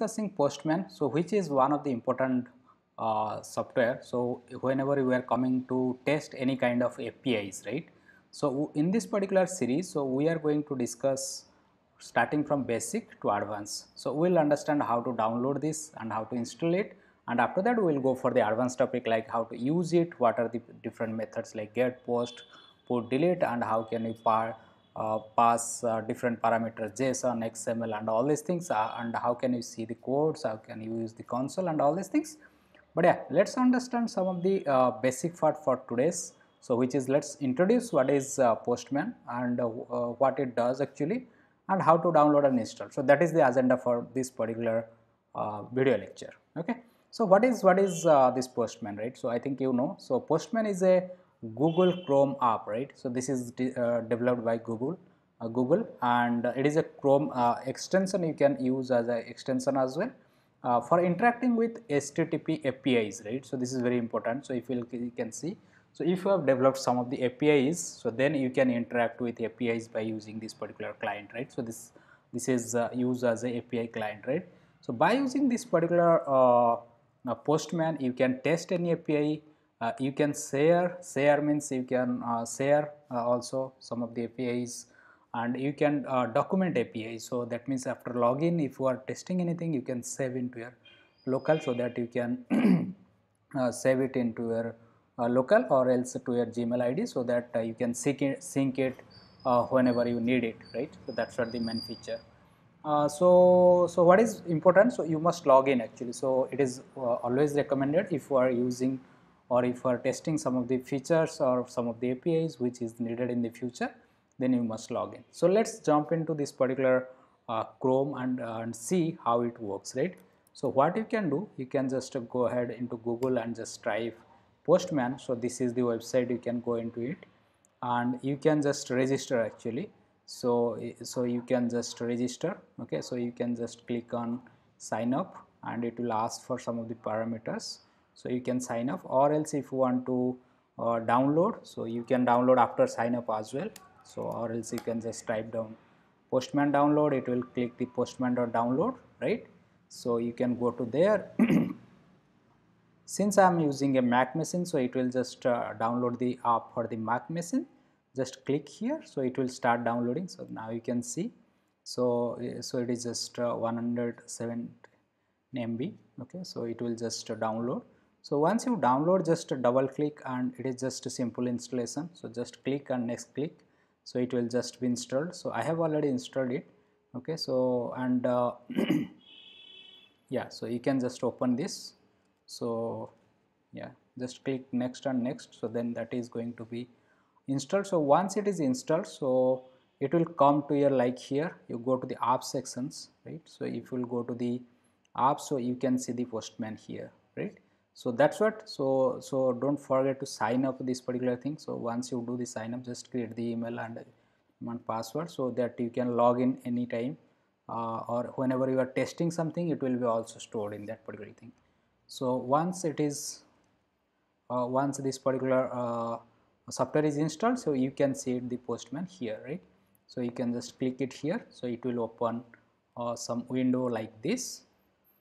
discussing Postman, so which is one of the important uh, software. So, whenever we are coming to test any kind of APIs, right. So, in this particular series, so we are going to discuss starting from basic to advanced. So, we will understand how to download this and how to install it and after that we will go for the advanced topic like how to use it, what are the different methods like get, post, put, delete and how can we par uh, pass uh, different parameters JSON, XML and all these things uh, and how can you see the codes, how can you use the console and all these things. But yeah, let us understand some of the basic part for today's. So, which is let us introduce what is Postman and what it does actually and how to download and install. So, that is the agenda for this particular uh, video lecture. Okay. So, what is what is uh, this Postman, right? So, I think you know. So, Postman is a Google Chrome app, right? So this is uh, developed by Google, uh, Google, and uh, it is a Chrome uh, extension you can use as an extension as well. Uh, for interacting with HTTP APIs, right? So this is very important. So if you can see, so if you have developed some of the APIs, so then you can interact with APIs by using this particular client, right? So this this is used as an API client, right? So by using this particular Postman, you can test any API uh, you can share, share means you can uh, share uh, also some of the APIs and you can uh, document API. So that means after login if you are testing anything you can save into your local so that you can uh, save it into your uh, local or else to your Gmail ID so that you can sync it, sync it whenever you need it right. So that's what the main feature. Uh, so so what is important so you must log in actually so it is uh, always recommended if you are using or if you are testing some of the features or some of the APIs which is needed in the future then you must log in. So let's jump into this particular uh, Chrome and, uh, and see how it works right. So what you can do you can just go ahead into Google and just type Postman. So this is the website you can go into it and you can just register actually. So, so you can just register okay so you can just click on sign up and it will ask for some of the parameters so you can sign up or else if you want to uh, download so you can download after sign up as well so or else you can just type down postman download it will click the postman download right so you can go to there since I am using a Mac machine so it will just uh, download the app for the Mac machine just click here so it will start downloading so now you can see so uh, so it is just uh, 107 MB okay so it will just download so once you download just double click and it is just simple installation. So just click and next click. So it will just be installed. So I have already installed it. Okay. So and uh, yeah, so you can just open this. So yeah, just click next and next. So then that is going to be installed. So once it is installed, so it will come to your like here. You go to the app sections, right? So if you go to the app, so you can see the postman here, right? so that's what so so don't forget to sign up this particular thing so once you do the sign up just create the email and, one password so that you can log in anytime uh, or whenever you are testing something it will be also stored in that particular thing so once it is uh, once this particular uh, software is installed so you can see the postman here right so you can just click it here so it will open uh, some window like this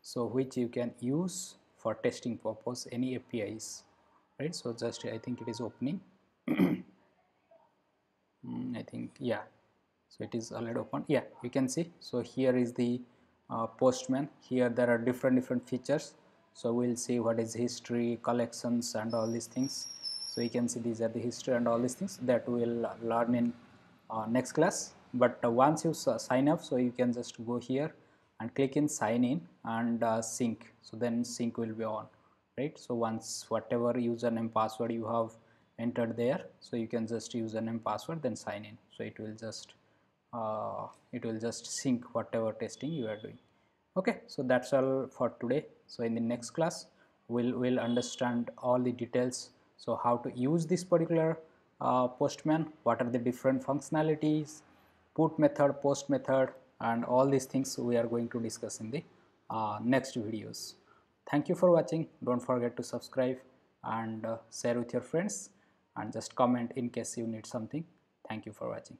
so which you can use for testing purpose any APIs right so just I think it is opening hmm, I think yeah so it is already open yeah you can see so here is the uh, postman here there are different different features so we'll see what is history collections and all these things so you can see these are the history and all these things that we'll learn in uh, next class but uh, once you sign up so you can just go here and click in sign in and uh, sync so then sync will be on right so once whatever username password you have entered there so you can just username password then sign in so it will just uh, it will just sync whatever testing you are doing okay so that's all for today so in the next class we'll will understand all the details so how to use this particular uh, postman what are the different functionalities put method post method and all these things we are going to discuss in the uh, next videos. Thank you for watching. Don't forget to subscribe and uh, share with your friends and just comment in case you need something. Thank you for watching.